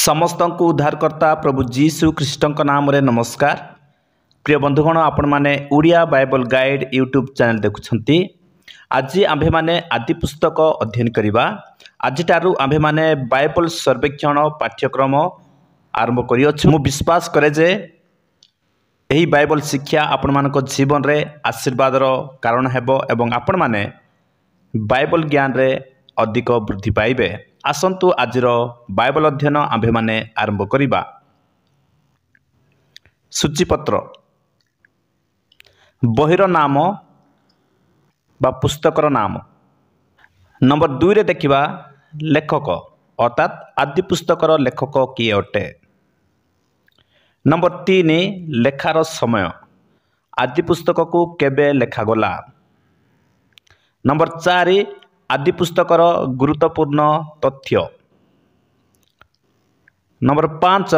ସମସ୍ତଙ୍କୁ ଉଦ୍ଧାରକର୍ତ୍ତା ପ୍ରଭୁ ଯୀଶୁ ଖ୍ରୀଷ୍ଟଙ୍କ ନାମରେ ନମସ୍କାର ପ୍ରିୟ ବନ୍ଧୁଗଣ ଆପଣମାନେ Odia Bible guide YouTube channel ଦେଖୁଛନ୍ତି ଆଜି ଆମ୍ଭେମାନେ ଆଦି ପୁସ୍ତକ ଅଧ୍ୟୟନ କରିବା ଆଜିଠାରୁ ଆମ୍ଭେମାନେ ବାଇବଲ ସର୍ବେକ୍ଷଣ ପାଠ୍ୟକ୍ରମ ଆରମ୍ଭ କରିଅଛୁ ମୁଁ ବିଶ୍ୱାସ କରେ ଯେ ଏହି ବାଇବଲ ଶିକ୍ଷା ଆପଣମାନଙ୍କ ଜୀବନରେ ଆଶୀର୍ବାଦର କାରଣ ହେବ ଏବଂ ଆପଣମାନେ ବାଇବଲ ଜ୍ଞାନରେ ଅଧିକ ବୃଦ୍ଧି ପାଇବେ ଆସନ୍ତୁ ଆଜିର ବାଇବଲ ଅଧ୍ୟୟନ ଆମ୍ଭେମାନେ ଆରମ୍ଭ କରିବା ସୂଚୀପତ୍ର ବହିର ନାମ ବା ପୁସ୍ତକର ନାମ ନମ୍ବର ଦୁଇରେ ଦେଖିବା ଲେଖକ ଅର୍ଥାତ୍ ଆଦି ପୁସ୍ତକର ଲେଖକ କିଏ ଅଟେ ନମ୍ବର ତିନି ଲେଖାର ସମୟ ଆଦି ପୁସ୍ତକକୁ କେବେ ଲେଖାଗଲା ନମ୍ବର ଚାରି ଆଦି ପୁସ୍ତକର ଗୁରୁତ୍ୱପୂର୍ଣ୍ଣ ତଥ୍ୟ ନମ୍ବର ପାଞ୍ଚ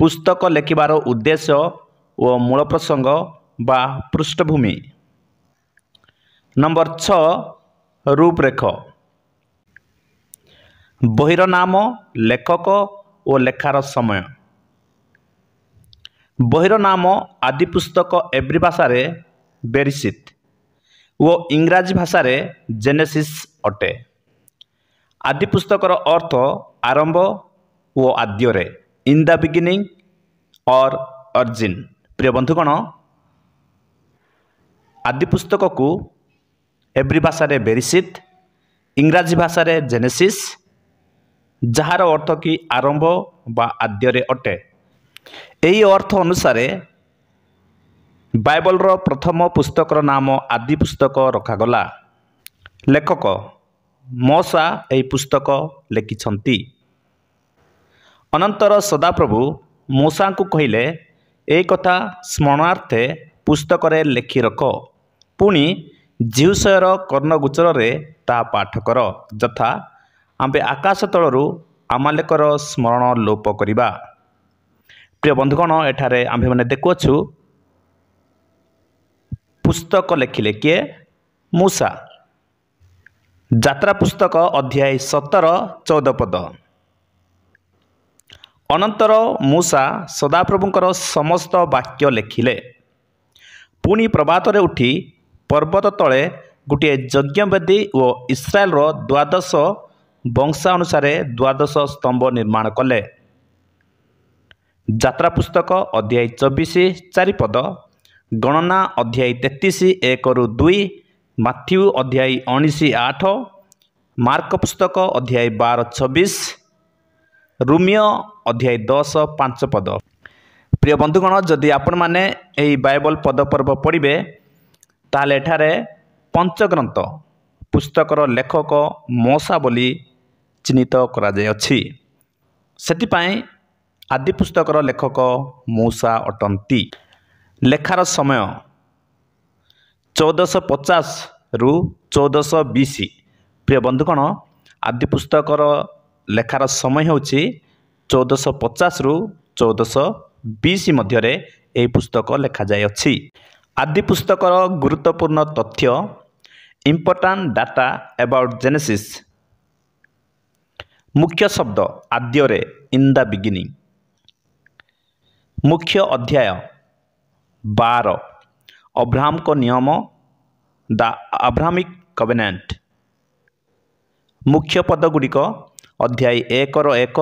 ପୁସ୍ତକ ଲେଖିବାର ଉଦ୍ଦେଶ୍ୟ ଓ ମୂଳ ପ୍ରସଙ୍ଗ ବା ପୃଷ୍ଠଭୂମି ନମ୍ବର ଛଅ ରୂପରେଖ ବହିର ନାମ ଲେଖକ ଓ ଲେଖାର ସମୟ ବହିର ନାମ ଆଦି ପୁସ୍ତକ ଏଭ୍ରି ଭାଷାରେ ବେରିସିତ୍ ଓ ଇଂରାଜୀ ଭାଷାରେ ଜେନେସିସ୍ ଅଟେ ଆଦି ପୁସ୍ତକର ଅର୍ଥ ଆରମ୍ଭ ଓ ଆଦ୍ୟରେ ଇନ୍ ଦ ବିଗିନିଂ ଅର୍ ଅର୍ଜିନ୍ ପ୍ରିୟ ବନ୍ଧୁଗଣ ଆଦି ପୁସ୍ତକକୁ ଏବ୍ରି ଭାଷାରେ ବେରିସିତ୍ ଇଂରାଜୀ ଭାଷାରେ ଜେନେସିସ୍ ଯାହାର ଅର୍ଥ କି ଆରମ୍ଭ ବା ଆଦ୍ୟରେ ଅଟେ ଏହି ଅର୍ଥ ଅନୁସାରେ ବାଇବଲର ପ୍ରଥମ ପୁସ୍ତକର ନାମ ଆଦି ପୁସ୍ତକ ରଖାଗଲା ଲେଖକ ମଶା ଏହି ପୁସ୍ତକ ଲେଖିଛନ୍ତି ଅନନ୍ତର ସଦାପ୍ରଭୁ ମୂଷାଙ୍କୁ କହିଲେ ଏହି କଥା ସ୍ମରଣାର୍ଥେ ପୁସ୍ତକରେ ଲେଖି ରଖ ପୁଣି ଜିଉଶୟର କର୍ଣ୍ଣଗୋଚରରେ ତାହା ପାଠ କର ଯଥା ଆମ୍ଭେ ଆକାଶ ତଳରୁ ଆମାଲେକର ସ୍ମରଣ ଲୋପ କରିବା ପ୍ରିୟ ବନ୍ଧୁଗଣ ଏଠାରେ ଆମ୍ଭେମାନେ ଦେଖୁଅଛୁ ପୁସ୍ତକ ଲେଖିଲେ କିଏ ମୂଷା ଯାତ୍ରା ପୁସ୍ତକ ଅଧ୍ୟାୟ ସତର ଚଉଦ ପଦ ଅନନ୍ତର ମୂଷା ସଦାପ୍ରଭୁଙ୍କର ସମସ୍ତ ବାକ୍ୟ ଲେଖିଲେ ପୁଣି ପ୍ରଭାତରେ ଉଠି ପର୍ବତ ତଳେ ଗୋଟିଏ ଯଜ୍ଞବେଦୀ ଓ ଇସ୍ରାଏଲ୍ର ଦ୍ୱାଦଶ ବଂଶା ଅନୁସାରେ ଦ୍ୱାଦଶ ସ୍ତମ୍ଭ ନିର୍ମାଣ କଲେ ଯାତ୍ରା ପୁସ୍ତକ ଅଧ୍ୟାୟ ଚବିଶ ଚାରିପଦ ଗଣନା ଅଧ୍ୟାୟ ତେତିଶ ଏକରୁ ଦୁଇ ମାଥ୍ୟୁ ଅଧ୍ୟାୟ ଉଣେଇଶ ଆଠ ମାର୍କ ପୁସ୍ତକ ଅଧ୍ୟାୟ ବାର ଛବିଶ ରୁମିଓ ଅଧ୍ୟାୟ ଦଶ ପାଞ୍ଚ ପଦ ପ୍ରିୟ ବନ୍ଧୁଗଣ ଯଦି ଆପଣମାନେ ଏହି ବାଇବଲ ପଦପର୍ବ ପଢ଼ିବେ ତାହେଲେ ଏଠାରେ ପଞ୍ଚଗ୍ରନ୍ଥ ପୁସ୍ତକର ଲେଖକ ମଶା ବୋଲି ଚିହ୍ନିତ କରାଯାଇଅଛି ସେଥିପାଇଁ ଆଦି ପୁସ୍ତକର ଲେଖକ ମୂଷା ଅଟନ୍ତି ଲେଖାର ସମୟ ଚଉଦଶହ ପଚାଶରୁ ଚଉଦଶହ ବିଶ ପ୍ରିୟ ବନ୍ଧୁକଣ ଆଦି ପୁସ୍ତକର ଲେଖାର ସମୟ ହେଉଛି ଚଉଦଶହ ପଚାଶରୁ ଚଉଦଶହ ବିଶ ମଧ୍ୟରେ ଏହି ପୁସ୍ତକ ଲେଖାଯାଇଅଛି ଆଦି ପୁସ୍ତକର ଗୁରୁତ୍ୱପୂର୍ଣ୍ଣ ତଥ୍ୟ ଇମ୍ପୋର୍ଟାଣ୍ଟ ଡାଟା ଆବାଉଟ୍ ଜେନେସିସ୍ ମୁଖ୍ୟ ଶବ୍ଦ ଆଦ୍ୟରେ ଇନ୍ ଦ ବିଗିନିଂ ମୁଖ୍ୟ ଅଧ୍ୟାୟ ବାର ଅବ୍ରାହ୍ମଙ୍କ ନିୟମ ଦ ଆବ୍ରାହ୍ମିକ କଭେନାଣ୍ଟ ମୁଖ୍ୟ ପଦଗୁଡ଼ିକ ଅଧ୍ୟାୟ ଏକର ଏକ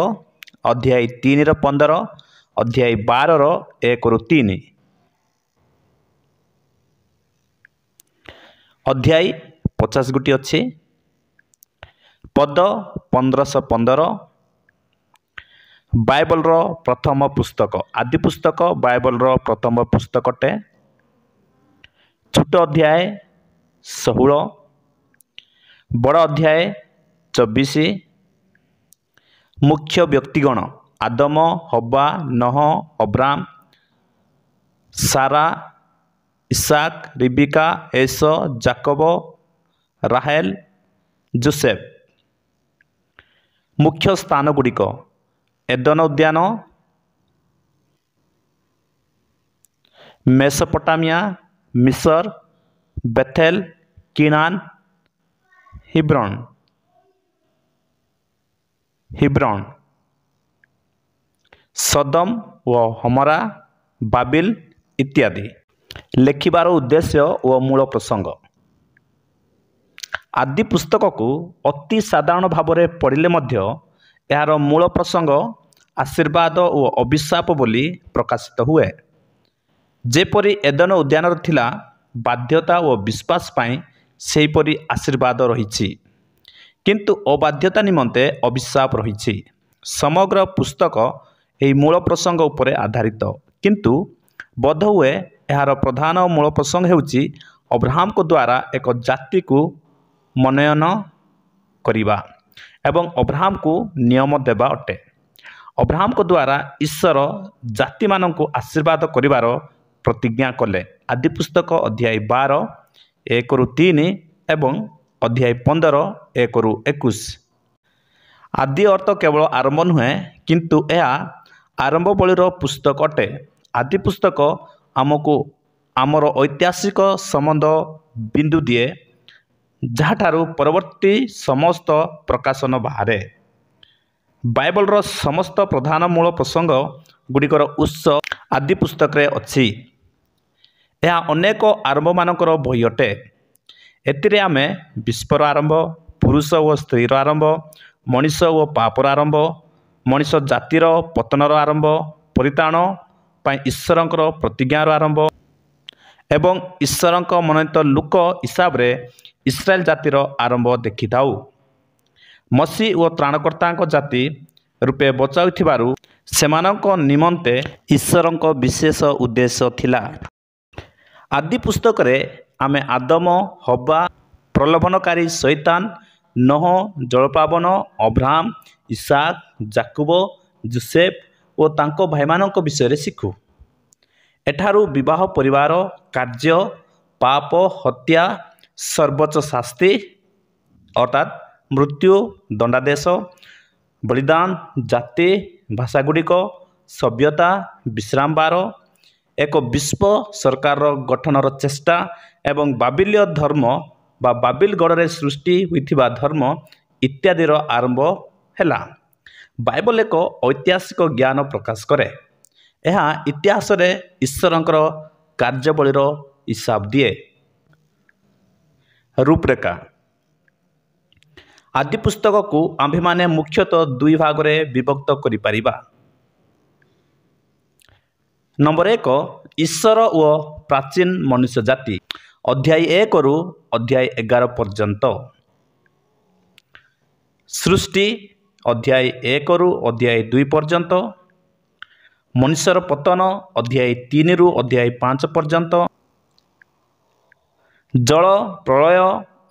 ଅଧ୍ୟାୟ ତିନିର ପନ୍ଦର ଅଧ୍ୟାୟ ବାରର ଏକରୁ ତିନି ଅଧ୍ୟାୟ ପଚାଶ ଗୋଟି ଅଛି ପଦ ପନ୍ଦରଶହ ପନ୍ଦର ବାଇବଲର ପ୍ରଥମ ପୁସ୍ତକ ଆଦି ପୁସ୍ତକ ବାଇବଲର ପ୍ରଥମ ପୁସ୍ତକଟେ ଛୋଟ ଅଧ୍ୟାୟ ଷୋହଳ ବଡ଼ ଅଧ୍ୟାୟ ଚବିଶ ମୁଖ୍ୟ ବ୍ୟକ୍ତିଗଣ ଆଦମ ହବା Noah Abram Sarah Isaac Rebekah Esau Jacob ରାହେଲ ଜୋସେଫ ମୁଖ୍ୟ ସ୍ଥାନଗୁଡ଼ିକ ଏଦନ ଉଦ୍ୟାନ ମେସୋପଟାମିଆ ମିଶର ବେଥେଲ କିନାନ ହିବ୍ରଣ ହିବ୍ରଣ ସଦମ ଓ ହମରା ବାବିଲ ଇତ୍ୟାଦି ଲେଖିବାର ଉଦ୍ଦେଶ୍ୟ ଓ ମୂଳ ପ୍ରସଙ୍ଗ ଆଦି ପୁସ୍ତକକୁ ଅତି ସାଧାରଣ ଭାବରେ ପଢ଼ିଲେ ମଧ୍ୟ ଏହାର ମୂଳ ପ୍ରସଙ୍ଗ ଆଶୀର୍ବାଦ ଓ ଅବିଶ୍ୱାପ ବୋଲି ପ୍ରକାଶିତ ହୁଏ ଯେପରି ଏଦନ ଉଦ୍ୟାନର ଥିଲା ବାଧ୍ୟତା ଓ ବିଶ୍ୱାସ ପାଇଁ ସେହିପରି ଆଶୀର୍ବାଦ ରହିଛି କିନ୍ତୁ ଅବାଧ୍ୟତା ନିମନ୍ତେ ଅଭିଶାପ ରହିଛି ସମଗ୍ର ପୁସ୍ତକ ଏହି ମୂଳ ପ୍ରସଙ୍ଗ ଉପରେ ଆଧାରିତ କିନ୍ତୁ ବୋଧହୁଏ ଏହାର ପ୍ରଧାନ ମୂଳ ପ୍ରସଙ୍ଗ ହେଉଛି ଅବ୍ରାହ୍ମଙ୍କ ଦ୍ୱାରା ଏକ ଜାତିକୁ ମନୋୟନ କରିବା ଏବଂ ଅବ୍ରାହ୍ମଙ୍କୁ ନିୟମ ଦେବା ଅଟେ ଅବ୍ରାହ୍ମଙ୍କ ଦ୍ୱାରା ଈଶ୍ୱର ଜାତିମାନଙ୍କୁ ଆଶୀର୍ବାଦ କରିବାର ପ୍ରତିଜ୍ଞା କଲେ ଆଦି ପୁସ୍ତକ ଅଧ୍ୟାୟ ବାର ଏକରୁ ତିନି ଏବଂ ଅଧ୍ୟାୟ ପନ୍ଦର ଏକରୁ ଏକୋଇଶ ଆଦି ଅର୍ଥ କେବଳ ଆରମ୍ଭ ନୁହେଁ କିନ୍ତୁ ଏହା ଆରମ୍ଭବଳୀର ପୁସ୍ତକ ଅଟେ ଆଦି ପୁସ୍ତକ ଆମକୁ ଆମର ଐତିହାସିକ ସମ୍ବନ୍ଧ ବିନ୍ଦୁ ଦିଏ ଯାହାଠାରୁ ପରବର୍ତ୍ତୀ ସମସ୍ତ ପ୍ରକାଶନ ବାହାରେ ବାଇବଲର ସମସ୍ତ ପ୍ରଧାନ ମୂଳ ପ୍ରସଙ୍ଗ ଗୁଡ଼ିକର ଉତ୍ସ ଆଦି ପୁସ୍ତକରେ ଅଛି ଏହା ଅନେକ ଆରମ୍ଭମାନଙ୍କର ବହି ଅଟେ ଏଥିରେ ଆମେ ବିଶ୍ୱର ଆରମ୍ଭ ପୁରୁଷ ଓ ସ୍ତ୍ରୀର ଆରମ୍ଭ ମଣିଷ ଓ ପାପର ଆରମ୍ଭ ମଣିଷ ଜାତିର ପତନର ଆରମ୍ଭ ପରିତାଣ ପାଇଁ ଈଶ୍ୱରଙ୍କର ପ୍ରତିଜ୍ଞାର ଆରମ୍ଭ ଏବଂ ଈଶ୍ୱରଙ୍କ ମନୋନୀତ ଲୋକ ହିସାବରେ ଇସ୍ରାଏଲ ଜାତିର ଆରମ୍ଭ ଦେଖିଥାଉ ମସି ଓ ତ୍ରାଣକର୍ତ୍ତାଙ୍କ ଜାତି ରୂପେ ବଚାଉଥିବାରୁ ସେମାନଙ୍କ ନିମନ୍ତେ ଈଶ୍ୱରଙ୍କ ବିଶେଷ ଉଦ୍ଦେଶ୍ୟ ଥିଲା ଆଦି ପୁସ୍ତକରେ ଆମେ ଆଦମ ହବା ପ୍ରଲୋଭନକାରୀ ସୈତାନ ନହ ଜଳପାବନ ଅବ୍ରାହ୍ମ ଇସାକ ଜାକୁବ ଜୁସେଫ ଓ ତାଙ୍କ ଭାଇମାନଙ୍କ ବିଷୟରେ ଶିଖୁ ଏଠାରୁ ବିବାହ ପରିବାର କାର୍ଯ୍ୟ ପାପ ହତ୍ୟା ସର୍ବୋଚ୍ଚ ଶାସ୍ତି ଅର୍ଥାତ୍ ମୃତ୍ୟୁ ଦଣ୍ଡାଦେଶ ବଳିଦାନ ଜାତି ଭାଷାଗୁଡ଼ିକ ସଭ୍ୟତା ବିଶ୍ରାମବାର ଏକ ବିଶ୍ୱ ସରକାରର ଗଠନର ଚେଷ୍ଟା ଏବଂ ବାବିଲୀୟ ଧର୍ମ ବା ବାବିଲ ଗଡ଼ରେ ସୃଷ୍ଟି ହୋଇଥିବା ଧର୍ମ ଇତ୍ୟାଦିର ଆରମ୍ଭ ହେଲା ବାଇବଲ ଏକ ଐତିହାସିକ ଜ୍ଞାନ ପ୍ରକାଶ କରେ ଏହା ଇତିହାସରେ ଈଶ୍ୱରଙ୍କର କାର୍ଯ୍ୟାବଳୀର ହିସାବ ଦିଏ ରୂପରେଖା ଆଦି ପୁସ୍ତକକୁ ଆମ୍ଭେମାନେ ମୁଖ୍ୟତଃ ଦୁଇ ଭାଗରେ ବିଭକ୍ତ କରିପାରିବା ନମ୍ବର ଏକ ଈଶ୍ୱର ଓ ପ୍ରାଚୀନ ମନୁଷ୍ୟ ଜାତି ଅଧ୍ୟାୟ ଏକରୁ ଅଧ୍ୟାୟ ଏଗାର ପର୍ଯ୍ୟନ୍ତ ସୃଷ୍ଟି ଅଧ୍ୟାୟ ଏକରୁ ଅଧ୍ୟାୟ ଦୁଇ ପର୍ଯ୍ୟନ୍ତ ମନୁଷ୍ୟର ପତନ ଅଧ୍ୟାୟ ତିନିରୁ ଅଧ୍ୟାୟ ପାଞ୍ଚ ପର୍ଯ୍ୟନ୍ତ ଜଳ ପ୍ରଳୟ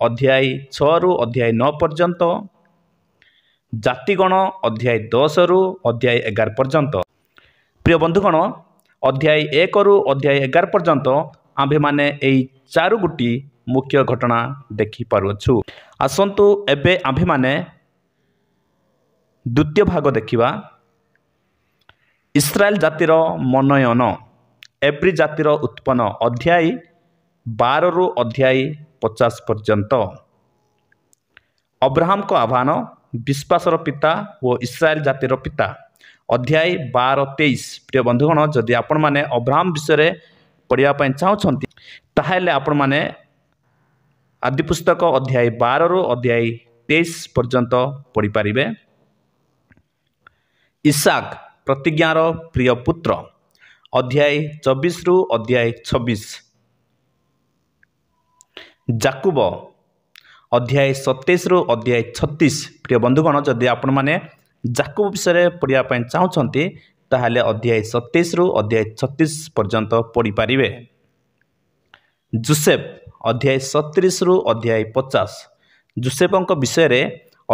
ଅଧ୍ୟାୟ ଛଅରୁ ଅଧ୍ୟାୟ ନଅ ପର୍ଯ୍ୟନ୍ତ ଜାତିଗଣ ଅଧ୍ୟାୟ ଦଶରୁ ଅଧ୍ୟାୟ ଏଗାର ପର୍ଯ୍ୟନ୍ତ ପ୍ରିୟ ବନ୍ଧୁଗଣ ଅଧ୍ୟାୟ ଏକରୁ ଅଧ୍ୟାୟ ଏଗାର ପର୍ଯ୍ୟନ୍ତ ଆମ୍ଭେମାନେ ଏହି ଚାରୋଟି ମୁଖ୍ୟ ଘଟଣା ଦେଖିପାରୁଅଛୁ ଆସନ୍ତୁ ଏବେ ଆମ୍ଭେମାନେ ଦ୍ୱିତୀୟ ଭାଗ ଦେଖିବା ଇସ୍ରାଏଲ ଜାତିର ମନୋନୟନ ଏପ୍ରି ଜାତିର ଉତ୍ପନ୍ନ ଅଧ୍ୟାୟ ବାରରୁ ଅଧ୍ୟାୟ ପଚାଶ ପର୍ଯ୍ୟନ୍ତ ଅବ୍ରାହମଙ୍କ ଆହ୍ୱାନ ବିଶ୍ୱାସର ପିତା ଓ ଇସ୍ରାଏଲ ଜାତିର ପିତା ଅଧ୍ୟାୟ ବାର ତେଇଶ ପ୍ରିୟ ବନ୍ଧୁଗଣ ଯଦି ଆପଣମାନେ ଅବ୍ରାହ୍ମ ବିଷୟରେ ପଢ଼ିବା ପାଇଁ ଚାହୁଁଛନ୍ତି ତାହେଲେ ଆପଣମାନେ ଆଦି ପୁସ୍ତକ ଅଧ୍ୟାୟ ବାରରୁ ଅଧ୍ୟାୟ ତେଇଶ ପର୍ଯ୍ୟନ୍ତ ପଢ଼ିପାରିବେ ଇଶାକ ପ୍ରତିଜ୍ଞାର ପ୍ରିୟ ପୁତ୍ର ଅଧ୍ୟାୟ ଚବିଶରୁ ଅଧ୍ୟାୟ ଛବିଶ ଜାକୁବ ଅଧ୍ୟାୟ ସତେଇଶରୁ ଅଧ୍ୟାୟ ଛତିଶ ପ୍ରିୟ ବନ୍ଧୁଗଣ ଯଦି ଆପଣମାନେ ଜାକୁବ ବିଷୟରେ ପଢ଼ିବା ପାଇଁ ଚାହୁଁଛନ୍ତି ତାହେଲେ ଅଧ୍ୟାୟ ସତେଇଶରୁ ଅଧ୍ୟାୟ ଛତିଶ ପର୍ଯ୍ୟନ୍ତ ପଢ଼ିପାରିବେ ଜୁସେଫ ଅଧ୍ୟାୟ ସତେଇଶରୁ ଅଧ୍ୟାୟ ପଚାଶ ଜୁସେଫଙ୍କ ବିଷୟରେ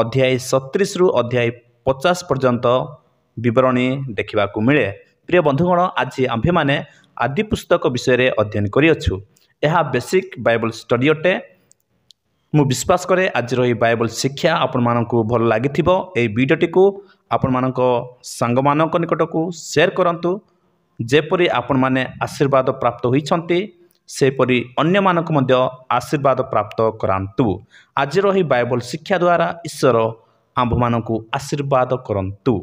ଅଧ୍ୟାୟ ସତେଇଶରୁ ଅଧ୍ୟାୟ ପଚାଶ ପର୍ଯ୍ୟନ୍ତ ବିବରଣୀ ଦେଖିବାକୁ ମିଳେ ପ୍ରିୟ ବନ୍ଧୁଗଣ ଆଜି ଆମ୍ଭେମାନେ ଆଦି ପୁସ୍ତକ ବିଷୟରେ ଅଧ୍ୟୟନ କରିଅଛୁ ଏହା ବେସିକ୍ ବାଇବଲ୍ ଷ୍ଟଡ଼ି ଅଟେ ମୁଁ ବିଶ୍ୱାସ କରେ ଆଜିର ଏହି ବାଇବଲ ଶିକ୍ଷା ଆପଣମାନଙ୍କୁ ଭଲ ଲାଗିଥିବ ଏହି ଭିଡ଼ିଓଟିକୁ ଆପଣମାନଙ୍କ ସାଙ୍ଗମାନଙ୍କ ନିକଟକୁ ସେୟାର କରନ୍ତୁ ଯେପରି ଆପଣମାନେ ଆଶୀର୍ବାଦ ପ୍ରାପ୍ତ ହୋଇଛନ୍ତି ସେହିପରି ଅନ୍ୟମାନଙ୍କୁ ମଧ୍ୟ ଆଶୀର୍ବାଦ ପ୍ରାପ୍ତ କରାନ୍ତୁ ଆଜିର ଏହି ବାଇବଲ ଶିକ୍ଷା ଦ୍ୱାରା ଈଶ୍ୱର ଆମ୍ଭମାନଙ୍କୁ ଆଶୀର୍ବାଦ କରନ୍ତୁ